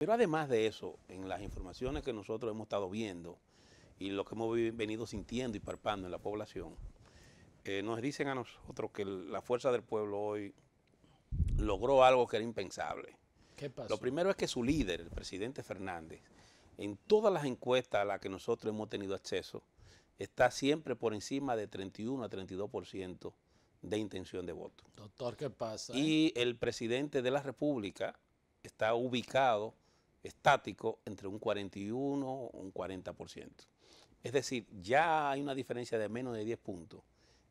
Pero además de eso, en las informaciones que nosotros hemos estado viendo y lo que hemos venido sintiendo y parpando en la población, eh, nos dicen a nosotros que la fuerza del pueblo hoy logró algo que era impensable. ¿Qué Lo primero es que su líder, el presidente Fernández, en todas las encuestas a las que nosotros hemos tenido acceso, está siempre por encima de 31 a 32% de intención de voto. Doctor, ¿qué pasa? Y el presidente de la República está ubicado estático entre un 41 y un 40%. Es decir, ya hay una diferencia de menos de 10 puntos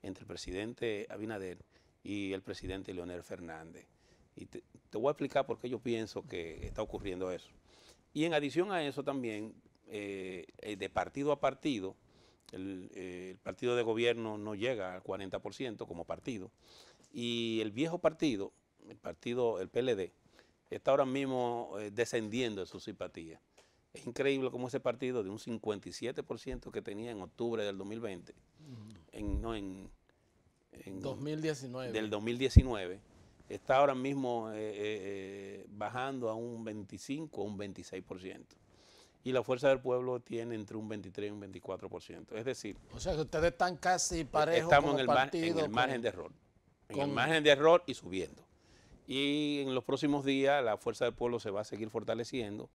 entre el presidente Abinader y el presidente Leonel Fernández. Y te, voy a explicar por qué yo pienso que está ocurriendo eso. Y en adición a eso también, eh, eh, de partido a partido, el, eh, el, partido de gobierno no llega al 40% como partido, y el viejo partido, el partido, el PLD, está ahora mismo eh, descendiendo de su simpatía. Es increíble cómo ese partido de un 57% que tenía en octubre del 2020, en, no, en, 2019. del 2019, está ahora mismo eh, eh, bajando a un 25 o un 26%. Y la Fuerza del Pueblo tiene entre un 23 y un 24%. Es decir... O sea, ustedes están casi parejos Estamos en, el partido, en el margen de error. En el margen de error y subiendo. Y en los próximos días la Fuerza del Pueblo se va a seguir fortaleciendo